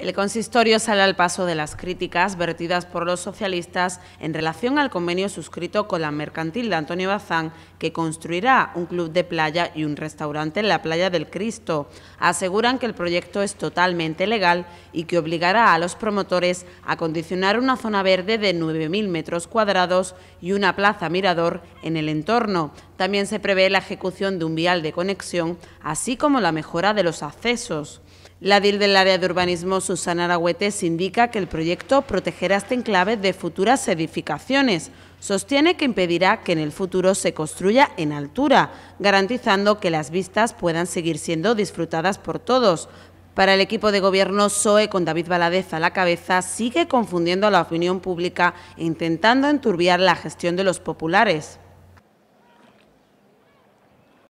El consistorio sale al paso de las críticas vertidas por los socialistas en relación al convenio suscrito con la mercantil de Antonio Bazán, que construirá un club de playa y un restaurante en la playa del Cristo. Aseguran que el proyecto es totalmente legal y que obligará a los promotores a condicionar una zona verde de 9.000 metros cuadrados y una plaza mirador en el entorno, también se prevé la ejecución de un vial de conexión, así como la mejora de los accesos. La DIL del área de urbanismo Susana Aragüetes indica que el proyecto protegerá este enclave de futuras edificaciones. Sostiene que impedirá que en el futuro se construya en altura, garantizando que las vistas puedan seguir siendo disfrutadas por todos, para el equipo de gobierno, SOE, con David baladez a la cabeza, sigue confundiendo a la opinión pública e intentando enturbiar la gestión de los populares.